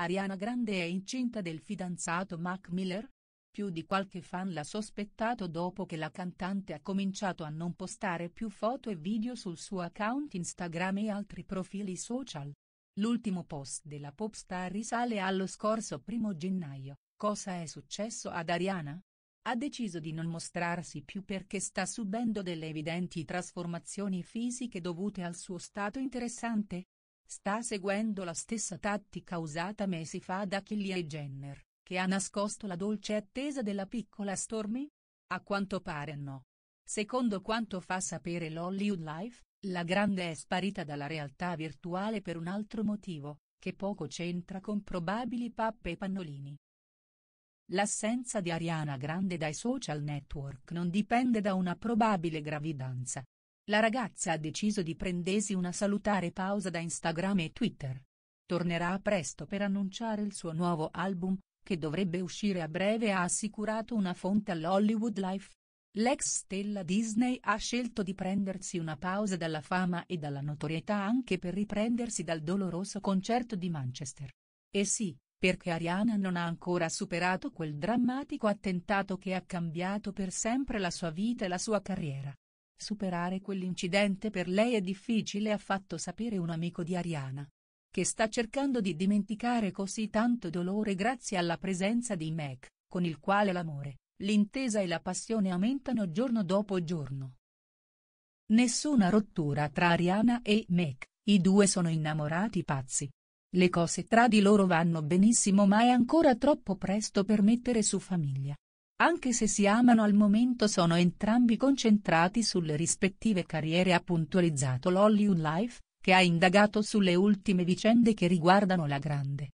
Ariana Grande è incinta del fidanzato Mac Miller? Più di qualche fan l'ha sospettato dopo che la cantante ha cominciato a non postare più foto e video sul suo account Instagram e altri profili social. L'ultimo post della popstar risale allo scorso primo gennaio, cosa è successo ad Ariana? Ha deciso di non mostrarsi più perché sta subendo delle evidenti trasformazioni fisiche dovute al suo stato interessante, Sta seguendo la stessa tattica usata mesi fa da Kylie Jenner, che ha nascosto la dolce attesa della piccola Stormy? A quanto pare no. Secondo quanto fa sapere l'Hollywood Life, la grande è sparita dalla realtà virtuale per un altro motivo, che poco c'entra con probabili pappe e pannolini. L'assenza di Ariana Grande dai social network non dipende da una probabile gravidanza, la ragazza ha deciso di prendersi una salutare pausa da Instagram e Twitter. Tornerà presto per annunciare il suo nuovo album, che dovrebbe uscire a breve ha assicurato una fonte all'Hollywood Life. L'ex stella Disney ha scelto di prendersi una pausa dalla fama e dalla notorietà anche per riprendersi dal doloroso concerto di Manchester. E sì, perché Ariana non ha ancora superato quel drammatico attentato che ha cambiato per sempre la sua vita e la sua carriera. Superare quell'incidente per lei è difficile ha fatto sapere un amico di Ariana. Che sta cercando di dimenticare così tanto dolore grazie alla presenza di Mac, con il quale l'amore, l'intesa e la passione aumentano giorno dopo giorno. Nessuna rottura tra Ariana e Mac, i due sono innamorati pazzi. Le cose tra di loro vanno benissimo ma è ancora troppo presto per mettere su famiglia. Anche se si amano al momento sono entrambi concentrati sulle rispettive carriere ha puntualizzato l'Hollywood Life, che ha indagato sulle ultime vicende che riguardano la grande.